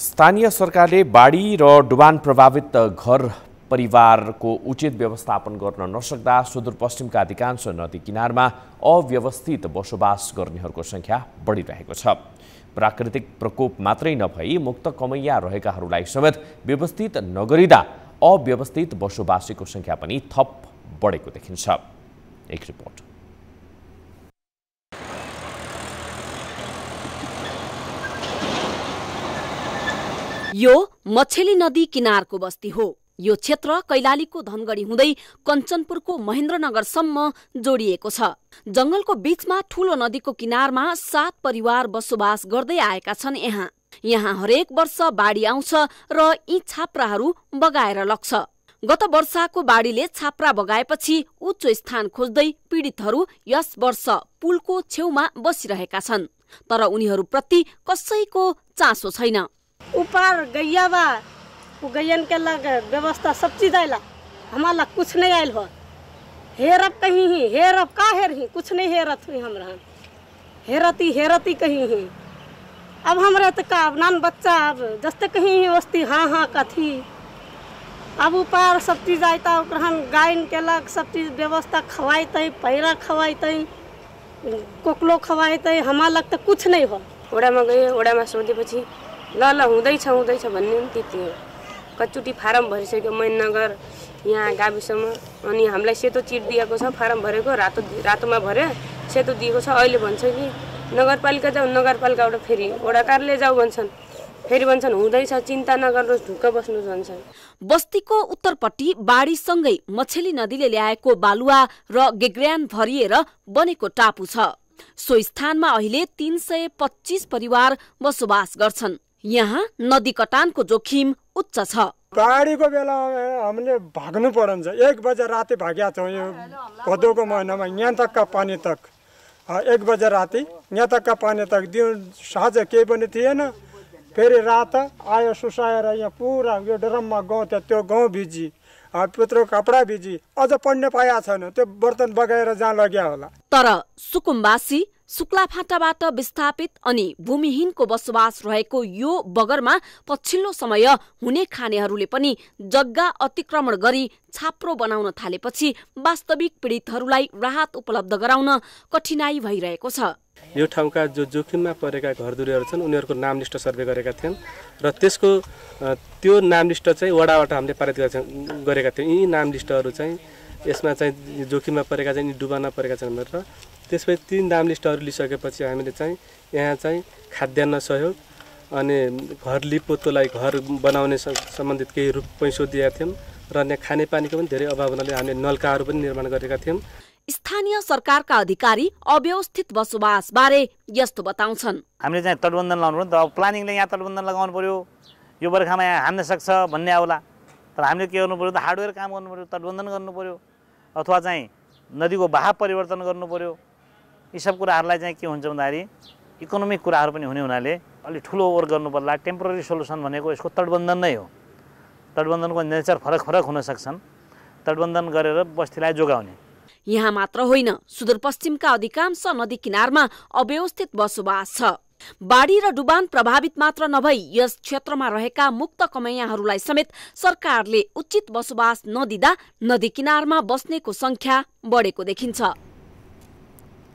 स्थानीय सरकारले बाढी र डुबान प्रभावित घर परिवारको उचित व्यवस्थापन गर्न नसक्दा सुदूरपश्चिमका अधिकांश नदी किनारमा अव्यवस्थित बसोबास गर्नेहरूको सङ्ख्या बढिरहेको छ प्राकृतिक प्रकोप मात्रै नभई मुक्त कमैया रहेकाहरूलाई समेत व्यवस्थित नगरिँदा अव्यवस्थित बसोबासीको सङ्ख्या पनि थप बढेको देखिन्छ एक रिपोर्ट यो मछेली नदी किनारको बस्ती हो यो क्षेत्र कैलालीको धनगढी हुँदै कञ्चनपुरको महेन्द्रनगरसम्म जोडिएको छ जंगलको बीचमा ठूलो नदीको किनारमा सात परिवार बसोबास गर्दै आएका छन् यहाँ यहाँ हरेक वर्ष बाढी आउँछ र यी छाप्राहरू बगाएर लग्छ गत वर्षाको बाढीले छाप्रा बगाएपछि उच्च स्थान खोज्दै पीडितहरू यस वर्ष पुलको छेउमा बसिरहेका छन् तर उनीहरूप्रति कसैको चासो छैन ऊपर गैया बा वो गैयन के लग व्यवस्था सब चीज आयला हमारा लग कुछ नहीं आयल हो हेरब कहीं ही हेरब का हेर ही कुछ नहीं हेरत हुई हमरा हेरती हेरती कहीं ही अब हमारे तो का अब नान बच्चा अब जस्ते कहीं ही वस्ती हाँ हाँ कथी अब ऊपर सब चीज आयता हम गायन केलक सब चीज व्यवस्था खवाइत पैरा खवाइत कोकलो खवाइत हमारा लग तो कुछ नहीं हो ओड़ा में गई ओड़ा में ल ल हुँदैछ हुँदैछ भन्ने पनि त्यति हो कचुटी फारम भरिसक्यो मैनगर यहाँ गाविसमा अनि हामीलाई सेतो चिट दिएको छ फारम भरेको रातो रातोमा भर्यो सेतो दिएको छ अहिले भन्छ कि नगरपालिका जाऊ नगरपालिकाबाट फेरि वडा जाऊ भन्छन् फेरि भन्छन् हुँदैछ चिन्ता नगर्नुहोस् ढुक्क बस्नु भन्छन् बस्तीको उत्तरपट्टि बाढीसँगै मछेली नदीले ल्याएको बालुवा र गेग्रान भरिएर बनेको टापु छ सो स्थानमा अहिले तीन सय पच्चिस परिवार बसोबास गर्छन् यहाँ नदी कटानको जोखिम उच्च छ बाढीको बेला हामीले भाग्नु पर्छ एक बजे राति भाग्या छौँ यो भदौको महिनामा यहाँ तकका पानी तक एक बजे राति यहाँ तकका पानी तक दिउँ साँझ केही पनि थिएन फेरि रात आयो सुसाएर यहाँ पुरा यो ड्रममा गहुँ थियो त्यो गाउँ भिजी पुत्रो कपडा भिजी अझ पढ्ने पाएको छैन त्यो बर्तन बगाएर जहाँ लग्या होला तर सुकुम्बासी शुक्लाफाटाबाट विस्थापित अनि भूमिहीनको बसोबास रहेको यो बगरमा पछिल्लो समय हुने खानेहरूले पनि जग्गा अतिक्रमण गरी छाप्रो बनाउन थालेपछि वास्तविक पीडितहरूलाई राहत उपलब्ध गराउन कठिनाई भइरहेको छ यो ठाउँका जो जोखिममा परेका घरधुरीहरू छन् उनीहरूको नाम लिस्ट सर्वे गरेका थियौँ र त्यसको त्यो नाम लिस्ट चाहिँ वडाबाट हामीले पारित गरेका थियौँ यी नाम लिस्टहरू चाहिँ यसमा चाहिँ जोखिममा परेका चाहिँ डुबाना परेका छन् भनेर त्यसपछि तिन नाम लिस्टहरू लिइसकेपछि हामीले चाहिँ यहाँ चाहिँ खाद्यान्न सहयोग अनि घर लिपोतोलाई घर बनाउने सम्बन्धित केही रूप पैसो दिएका थियौँ र यहाँ खानेपानीको पनि धेरै अभाव हुनाले हामीले नलकाहरू पनि निर्माण गरेका थियौँ स्थानीय सरकारका अधिकारी अव्यवस्थित बसोबास बारे यस्तो बताउँछन् हामीले चाहिँ तटबन्धन लगाउनु पर्यो अब प्लानिङले यहाँ तटबन्धन लगाउनु पर्यो यो बर्खामा यहाँ हान्न सक्छ भन्ने आउला तर हामीले के गर्नु पर्यो त हार्डवेयर काम गर्नु पर्यो तटबन्धन गर्नु पर्यो अथवा चाहिँ नदीको बहाव परिवर्तन गर्नु पर्यो यी सब कुराहरूलाई चाहिँ के हुन्छ भन्दाखेरि इकोनोमिक कुराहरू पनि हुने हुनाले अलिक ठुलो ओभर गर्नु पर्ला टेम्पोररी सोल्युसन भनेको यसको तटबन्धन नै हो तटबन्धनको नेचर फरक फरक हुन सक्छन् तटबन्धन गरेर बस्तीलाई जोगाउने यहाँ मात्र होइन सुदूरपश्चिमका अधिकांश नदी किनारमा अव्यवस्थित बसोबास छ बाढी र डुबान प्रभावित मात्र नभई यस क्षेत्रमा रहेका मुक्त कमैयाहरूलाई समेत सरकारले उचित बसोबास नदिँदा नदी किनारमा बस्नेको संख्या बढेको देखिन्छ